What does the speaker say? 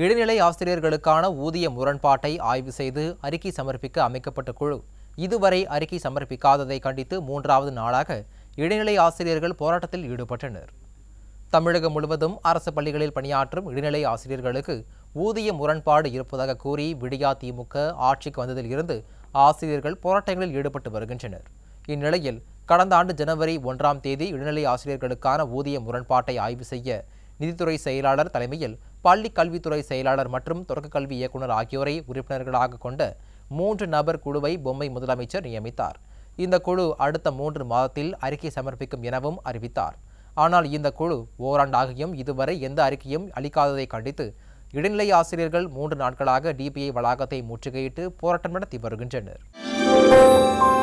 இடைநிலை ஆசிரியர்களுக்கான ஊதிய முரண்பாட்டை ஆய்வு செய்து அறிக்கை சமர்ப்பிக்க அமைக்கப்பட்ட குழு இதுவரை அறிக்கை சமர்ப்பிக்காததை கண்டித்து மூன்றாவது நாளாக இடைநிலை ஆசிரியர்கள் போராட்டத்தில் ஈடுபட்டனர் தமிழகம் முழுவதும் அரசு பள்ளிகளில் பணியாற்றும் இடைநிலை ஆசிரியர்களுக்கு ஊதிய முரண்பாடு இருப்பதாக கூறி விடியா திமுக ஆட்சிக்கு வந்ததில் இருந்து ஆசிரியர்கள் போராட்டங்களில் ஈடுபட்டு வருகின்றனர் இந்நிலையில் கடந்த ஆண்டு ஜனவரி ஒன்றாம் தேதி இடைநிலை ஆசிரியர்களுக்கான ஊதிய முரண்பாட்டை ஆய்வு செய்ய நிதித்துறை செயலாளர் தலைமையில் பள்ளி கல்வித்துறை செயலாளர் மற்றும் தொடக்க கல்வி இயக்குனர் ஆகியோரை உறுப்பினர்களாக கொண்ட மூன்று நபர் குழுவை பொம்மை முதலமைச்சர் நியமித்தார் இந்த குழு அடுத்த மூன்று மாதத்தில் அறிக்கை சமர்ப்பிக்கும் எனவும் அறிவித்தார் ஆனால் இந்த குழு ஓராண்டாகியும் இதுவரை எந்த அறிக்கையும் அளிக்காததை கண்டித்து இடைநிலை ஆசிரியர்கள் மூன்று நாட்களாக டிபிஐ வளாகத்தை முற்றுகையிட்டு போராட்டம் நடத்தி வருகின்றனர்